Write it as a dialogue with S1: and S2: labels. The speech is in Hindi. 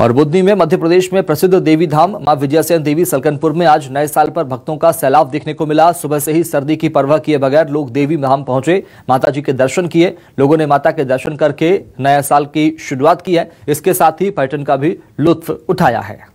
S1: और बुद्धनी में मध्य प्रदेश में प्रसिद्ध देवी धाम मां विजयासेन देवी सलकनपुर में आज नए साल पर भक्तों का सैलाब देखने को मिला सुबह से ही सर्दी की परवाह किए बगैर लोग देवी धाम पहुंचे माता जी के दर्शन किए लोगों ने माता के दर्शन करके नया साल की शुरुआत की है इसके साथ ही पर्यटन का भी लुत्फ उठाया है